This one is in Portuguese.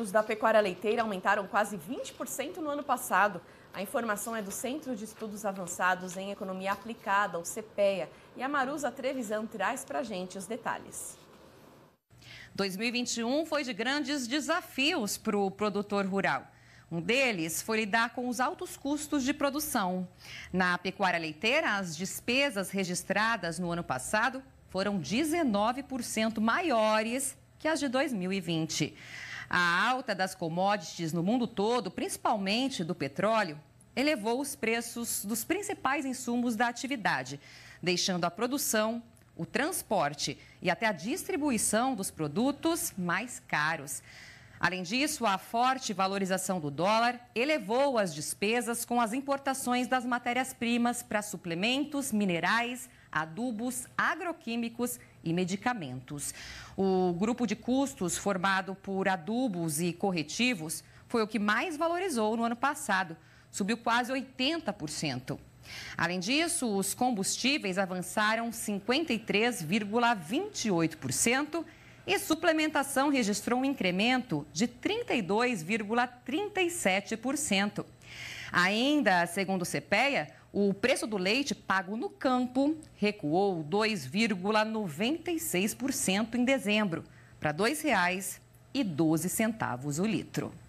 Os da pecuária leiteira aumentaram quase 20% no ano passado. A informação é do Centro de Estudos Avançados em Economia Aplicada, o CPEA, e a Marusa Trevisan traz para gente os detalhes. 2021 foi de grandes desafios para o produtor rural. Um deles foi lidar com os altos custos de produção. Na pecuária leiteira, as despesas registradas no ano passado foram 19% maiores que as de 2020. A alta das commodities no mundo todo, principalmente do petróleo, elevou os preços dos principais insumos da atividade, deixando a produção, o transporte e até a distribuição dos produtos mais caros. Além disso, a forte valorização do dólar elevou as despesas com as importações das matérias-primas para suplementos, minerais, adubos, agroquímicos e medicamentos. O grupo de custos formado por adubos e corretivos foi o que mais valorizou no ano passado, subiu quase 80%. Além disso, os combustíveis avançaram 53,28% e suplementação registrou um incremento de 32,37%. Ainda, segundo o CPEA, o preço do leite pago no campo recuou 2,96% em dezembro, para R$ 2,12 o litro.